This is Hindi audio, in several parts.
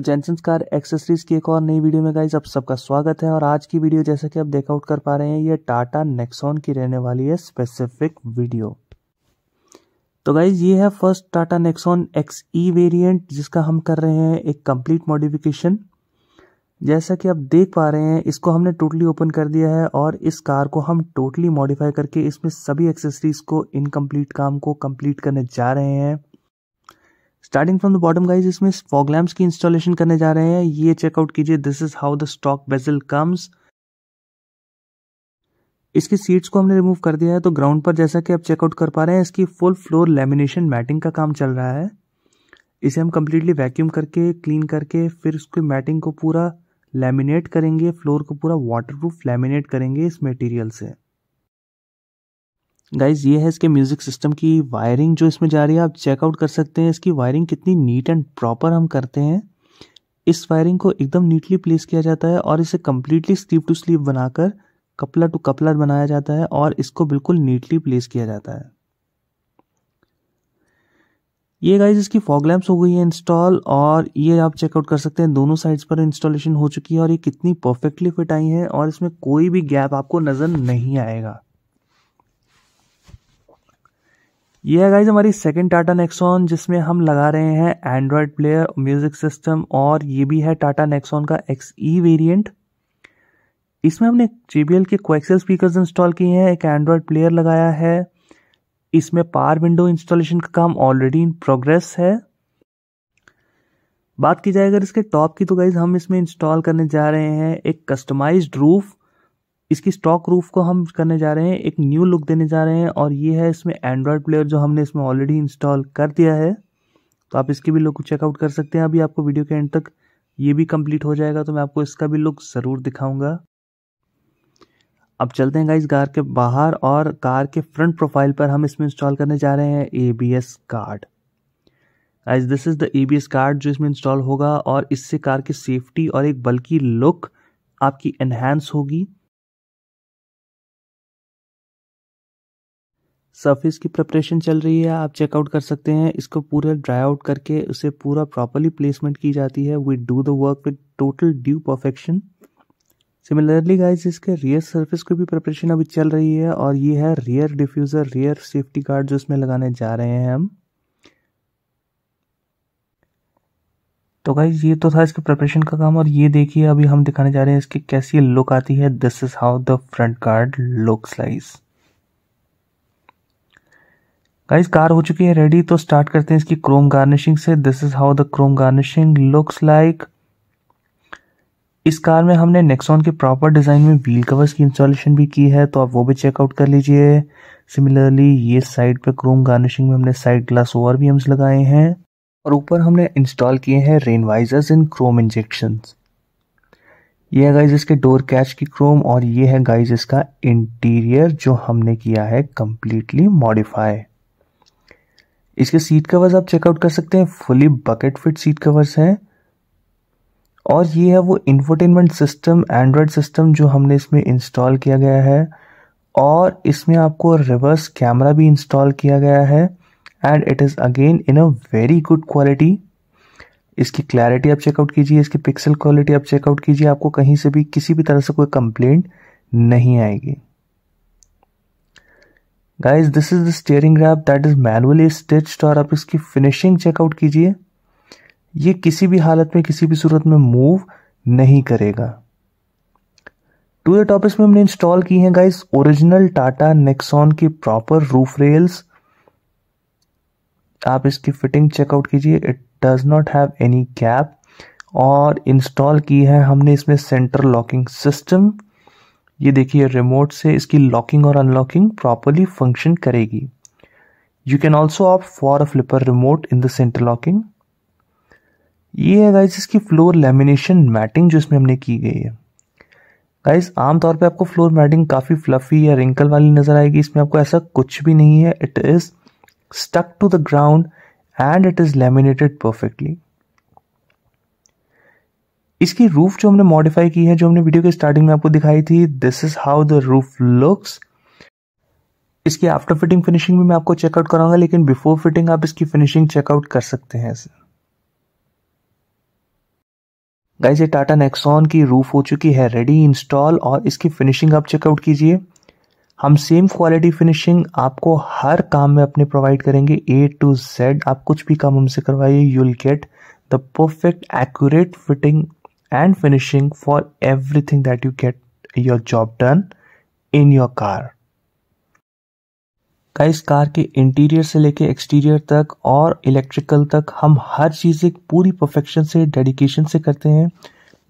तो जेनसन्स कार एक्सेसरीज की एक और नई वीडियो में गाइज आप सबका स्वागत है और आज की वीडियो जैसा कि आप देखआउट कर पा रहे हैं ये टाटा नेक्सॉन की रहने वाली है स्पेसिफिक वीडियो तो गाइज ये है first Tata Nexon X E variant जिसका हम कर रहे हैं एक कंप्लीट मॉडिफिकेशन जैसा कि आप देख पा रहे हैं इसको हमने टोटली ओपन कर दिया है और इस कार को हम टोटली मॉडिफाई करके इसमें सभी एक्सेसरीज को इनकम्प्लीट काम को कम्प्लीट करने जा रहे हैं starting from the bottom guys इसमें फॉग लैम्प्स की इंस्टॉलेशन करने जा रहे हैं ये चेकआउट कीजिए this is how the stock bezel comes इसके सीट्स को हमने रिमूव कर दिया है तो ग्राउंड पर जैसा कि आप चेकआउट कर पा रहे हैं इसकी फुल फ्लोर लेमिनेशन मैटिंग का काम चल रहा है इसे हम कम्प्लीटली वैक्यूम करके क्लीन करके फिर उसकी मैटिंग को पूरा लेमिनेट करेंगे फ्लोर को पूरा वाटर प्रूफ लेमिनेट करेंगे इस मटेरियल से गाइज ये है इसके म्यूज़िक सिस्टम की वायरिंग जो इसमें जा रही है आप चेकआउट कर सकते हैं इसकी वायरिंग कितनी नीट एंड प्रॉपर हम करते हैं इस वायरिंग को एकदम नीटली प्लेस किया जाता है और इसे कम्प्लीटली स्लीप टू स्लीप बनाकर कपलर टू कपलर बनाया जाता है और इसको बिल्कुल नीटली प्लेस किया जाता है ये गाइज इसकी फॉग लैम्प्स हो गई है इंस्टॉल और ये आप चेकआउट कर सकते हैं दोनों साइड्स पर इंस्टॉलेशन हो चुकी है और ये कितनी परफेक्टली फिट आई है और इसमें कोई भी गैप आपको नज़र नहीं आएगा ये है गाइज हमारी सेकेंड टाटा नेक्सॉन जिसमें हम लगा रहे हैं एंड्रॉयड प्लेयर म्यूजिक सिस्टम और ये भी है टाटा नेक्सॉन का एक्स ई वेरियंट इसमें हमने जे बी एल के क्वेक्सल स्पीकर इंस्टॉल किए हैं एक एंड्रॉयड प्लेयर लगाया है इसमें पार विंडो इंस्टॉलेशन का काम ऑलरेडी इन प्रोग्रेस है बात की जाए अगर इसके टॉप की तो गाइज हम इसमें इंस्टॉल करने जा रहे हैं एक कस्टमाइज्ड रूफ़ इसकी स्टॉक रूफ को हम करने जा रहे हैं एक न्यू लुक देने जा रहे हैं और ये है इसमें एंड्रॉयड प्लेयर जो हमने इसमें ऑलरेडी इंस्टॉल कर दिया है तो आप इसकी भी लुक चेकआउट कर सकते हैं अभी आपको वीडियो के एंड तक ये भी कंप्लीट हो जाएगा तो मैं आपको इसका भी लुक ज़रूर दिखाऊंगा अब चलते हैं गाइस कार के बाहर और कार के फ्रंट प्रोफाइल पर हम इसमें इंस्टॉल करने जा रहे हैं A B S card guys this is the A B S card जो इसमें इंस्टॉल होगा और इससे कार की सेफ्टी और एक बल्कि लुक आपकी एनहेंस होगी सर्फिस की प्रिपरेशन चल रही है आप चेकआउट कर सकते हैं इसको पूरा ड्राई आउट करके उसे पूरा प्रॉपरली प्लेसमेंट की जाती है we do the work with total due perfection similarly guys इसके रियर सर्फिस की भी प्रिपरेशन अभी चल रही है और ये है rear diffuser rear safety guard जो इसमें लगाने जा रहे हैं हम तो गाइज ये तो था इसके प्रिपरेशन का काम और ये देखिए अभी हम दिखाने जा रहे हैं इसकी कैसी लुक आती है this is how the front guard looks like guys car हो चुकी है रेडी तो स्टार्ट करते हैं इसकी क्रोम गार्निशिंग से this is how the chrome garnishing looks like इस कार में हमने नेक्सॉन के प्रॉपर डिज़ाइन में व्हील कवर्स की इंस्टॉलेशन भी की है तो आप वो भी चेकआउट कर लीजिए सिमिलरली ये साइड पे क्रोम गार्निशिंग में हमने साइड ग्लास ओवर भी हम्स लगाए हैं और ऊपर हमने इंस्टॉल किए हैं रेनवाइजर्स इन क्रोम इंजेक्शन ये है गाइज इसके डोर कैच की क्रोम और ये है गाइज इसका इंटीरियर जो हमने किया है कम्प्लीटली मॉडिफाई इसके सीट कवर्स आप चेकआउट कर सकते हैं fully bucket fit seat covers हैं और ये है वो इन्फोटेनमेंट सिस्टम एंड्रॉयड सिस्टम जो हमने इसमें इंस्टॉल किया गया है और इसमें आपको रिवर्स कैमरा भी इंस्टॉल किया गया है and it is again in a very good quality इसकी क्लैरिटी आप चेकआउट कीजिए इसकी पिक्सल क्वालिटी आप चेकआउट कीजिए आपको कहीं से भी किसी भी तरह से कोई कंप्लेंट नहीं आएगी guys this is the steering wrap that is manually stitched और आप इसकी फिनिशिंग चेकआउट कीजिए ये किसी भी हालत में किसी भी सूरत में मूव नहीं करेगा टू द टॉप इसमें हमने इंस्टॉल की है गाइस ओरिजिनल टाटा नेक्सॉन की प्रॉपर रूफ रेल्स आप इसकी फिटिंग चेकआउट कीजिए it does not have any gap और इंस्टॉल की है हमने इसमें सेंटर लॉकिंग सिस्टम ये देखिए रिमोट से इसकी लॉकिंग और अनलॉकिंग प्रॉपरली फंक्शन करेगी you can also opt for a flipper remote in the centre locking ये है गाइज इसकी फ्लोर लेमिनेशन मैटिंग जो इसमें हमने की गई है गाइज आमतौर पे आपको फ्लोर मैटिंग काफ़ी फ्लफी या रिंकल वाली नज़र आएगी इसमें आपको ऐसा कुछ भी नहीं है it is stuck to the ground and it is laminated perfectly इसकी रूफ जो हमने मॉडिफाई की है जो हमने वीडियो के स्टार्टिंग में आपको दिखाई थी this is how the roof looks इसकी आफ्टर फिटिंग फिनिशिंग भी मैं आपको चेकआउट कराऊंगा लेकिन बिफोर फिटिंग आप इसकी फिनिशिंग चेकआउट कर सकते हैं गाइज ये टाटा नेक्सॉन की रूफ हो चुकी है रेडी इंस्टॉल और इसकी फिनिशिंग आप चेकआउट कीजिए हम सेम क्वालिटी फिनिशिंग आपको हर काम में अपने प्रोवाइड करेंगे ए टू जेड आप कुछ भी काम हमसे करवाइए you will get the perfect accurate fitting and finishing for everything that you get your job done in your car. का इस कार के इंटीरियर से लेके एक्सटीरियर तक और इलेक्ट्रिकल तक हम हर चीज़ एक पूरी परफेक्शन से डेडिकेशन से करते हैं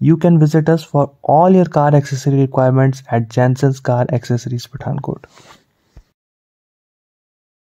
you can visit us for all your car accessory requirements at Jansons car accessories Pathankot